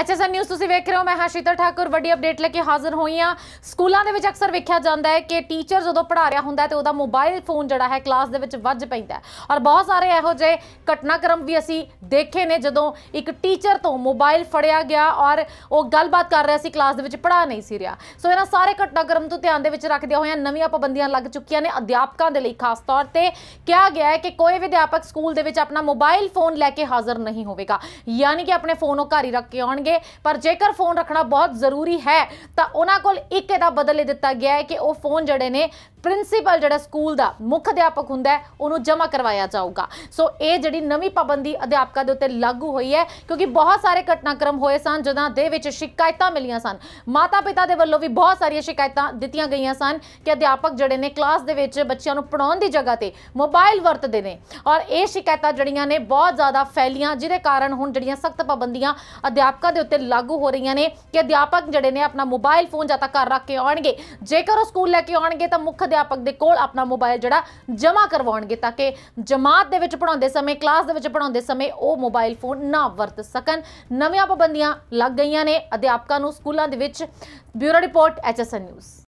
ਐਚਐਸਐਨ news ਤੁਸੀਂ ਵੇਖ ਰਹੇ ਹੋ ਮੈਂ ਹਾਸ਼ੀਤਾ ਠਾਕੁਰ ਵੱਡੀ ਅਪਡੇਟ ਲੈ ਕੇ ਹਾਜ਼ਰ ਹੋਈ ਆ ਸਕੂਲਾਂ ਦੇ ਵਿੱਚ ਅਕਸਰ ਵੇਖਿਆ ਜਾਂਦਾ ਹੈ ਕਿ ਟੀਚਰ ਜਦੋਂ ਪੜ੍ਹਾ ਰਿਹਾ ਹੁੰਦਾ ਤੇ ਉਹਦਾ ਮੋਬਾਈਲ ਫੋਨ ਜਿਹੜਾ ਹੈ ਕਲਾਸ ਦੇ ਵਿੱਚ ਵੱਜ ਪੈਂਦਾ ਔਰ ਬਹੁਤ ਸਾਰੇ ਇਹੋ ਜਿਹੇ ਘਟਨਾਕ੍ਰਮ ਵੀ ਅਸੀਂ ਦੇਖੇ ਨੇ ਜਦੋਂ ਇੱਕ ਟੀਚਰ ਤੋਂ ਮੋਬਾਈਲ ਫੜਿਆ ਗਿਆ ਔਰ ਉਹ ਗੱਲਬਾਤ ਕਰ ਰਿਹਾ ਸੀ ਕਲਾਸ ਦੇ ਵਿੱਚ ਪੜ੍ਹਾ ਨਹੀਂ ਸੀ ਰਿਹਾ ਸੋ ਇਹਨਾਂ ਸਾਰੇ ਘਟਨਾਕ੍ਰਮ ਤੋਂ ਧਿਆਨ ਦੇ ਵਿੱਚ ਰੱਖਦੇ ਹੋਏ ਨਵੀਆਂ ਪਾਬੰਦੀਆਂ ਲੱਗ ਚੁੱਕੀਆਂ ਨੇ ਅਧਿਆਪਕਾਂ ਦੇ ਲਈ ਖਾਸ ਤੌਰ ਤੇ ਕਿਹਾ ਗਿਆ ਹੈ ਕਿ ਕੋਈ ਵੀ ਅਧਿਆਪਕ ਸਕੂਲ ਦੇ ਵਿੱਚ ਆਪਣਾ ਮੋਬਾਈਲ ਫੋਨ ਲੈ ਕੇ ਹਾਜ਼ਰ ਨਹੀਂ ਹੋਵੇਗਾ ਯਾਨੀ ਕਿ ਆਪਣੇ ਫੋਨ ਉਹ ਘਰ ਹੀ ਰੱਖ ਕੇ ਆਉਣ ਹੋਣਗੇ ਪਰ ਜੇਕਰ ਫੋਨ ਰੱਖਣਾ ਬਹੁਤ ਜ਼ਰੂਰੀ ਹੈ ਤਾਂ ਉਹਨਾਂ ਕੋਲ ਇੱਕ ਇਹਦਾ ਬਦਲੇ ਦਿੱਤਾ ਗਿਆ ਹੈ ਕਿ ਉਹ ਫੋਨ ਜਿਹੜੇ ਨੇ ਪ੍ਰਿੰਸੀਪਲ ਜਿਹੜਾ ਸਕੂਲ ਦਾ ਮੁੱਖ ਅਧਿਆਪਕ ਹੁੰਦਾ ਉਹਨੂੰ ਜਮ੍ਹਾਂ ਕਰਵਾਇਆ ਜਾਊਗਾ ਸੋ ਇਹ ਜਿਹੜੀ ਨਵੀਂ ਪਾਬੰਦੀ ਅਧਿਆਪਕਾਂ ਦੇ ਉੱਤੇ ਲਾਗੂ ਹੋਈ ਹੈ ਕਿਉਂਕਿ ਬਹੁਤ ਸਾਰੇ ਘਟਨਾਕ੍ਰਮ ਹੋਏ ਸਨ ਜਦਾਂ ਦੇ ਵਿੱਚ ਸ਼ਿਕਾਇਤਾਂ ਮਿਲੀਆਂ ਸਨ ਮਾਤਾ-ਪਿਤਾ ਦੇ ਵੱਲੋਂ ਵੀ ਬਹੁਤ ਸਾਰੀਆਂ ਸ਼ਿਕਾਇਤਾਂ ਦਿੱਤੀਆਂ ਗਈਆਂ ਸਨ ਕਿ ਅਧਿਆਪਕ ਜਿਹੜੇ ਨੇ ਕਲਾਸ ਦੇ ਵਿੱਚ ਬੱਚਿਆਂ ਨੂੰ ਪੜਾਉਣ ਦੀ ਜਗ੍ਹਾ ਤੇ ਮੋਬਾਈਲ ਵਰਤਦੇ ਨੇ ਔਰ ਇਹ ਸ਼ਿਕਾਇਤਾਂ ਜਿਹੜੀਆਂ ਨੇ ਬਹੁਤ ਜ਼ਿਆਦਾ ਫੈਲੀਆਂ ਜਿਹਦੇ ਕਾਰਨ ਹੁਣ ਜਿਹੜੀਆਂ ਸਖਤ ਪਾਬੰਦੀਆਂ ਅਧਿਆਪਕਾਂ ਦੇ ਉੱਤੇ ਲਾਗੂ ਹੋ ਰਹੀਆਂ ਨੇ ਕਿ ਅਧਿਆਪਕ ਜਿਹੜੇ ਨੇ ਆਪਣਾ ਮੋਬਾਈਲ ਫੋਨ ਜਾਂ ਤਾਂ ਘਰ ਰੱਖ ਕੇ ਆਉਣਗੇ ਜੇਕਰ ਉਹ ਸਕੂਲ ਲੈ ਕੇ ਆਉਣਗੇ ਤਾਂ ਮੁੱਖ ਅਧਿਆਪਕ ਦੇ ਕੋਲ ਆਪਣਾ ਮੋਬਾਈਲ ਜਿਹੜਾ ਜਮ੍ਹਾਂ ਕਰਵਾਉਣਗੇ ਤਾਂ ਕਿ ਜਮਾਤ ਦੇ ਵਿੱਚ ਪੜਾਉਂਦੇ ਸਮੇਂ ਕਲਾਸ ਦੇ ਵਿੱਚ ਪੜਾਉਂਦੇ ਸਮੇਂ ਉਹ ਮੋਬਾਈਲ ਫੋਨ ਨਾ ਵਰਤ ਸਕਣ ਨਵੀਆਂ ਪਾਬੰਦੀਆਂ ਲੱਗ ਗਈਆਂ ਨੇ ਅਧਿਆਪਕਾਂ ਨੂੰ ਸਕੂਲਾਂ ਦੇ ਵਿੱਚ ਬਿਊਰੋ ਰਿਪੋਰਟ ਐਚਐਸਐਨ ਨਿਊਜ਼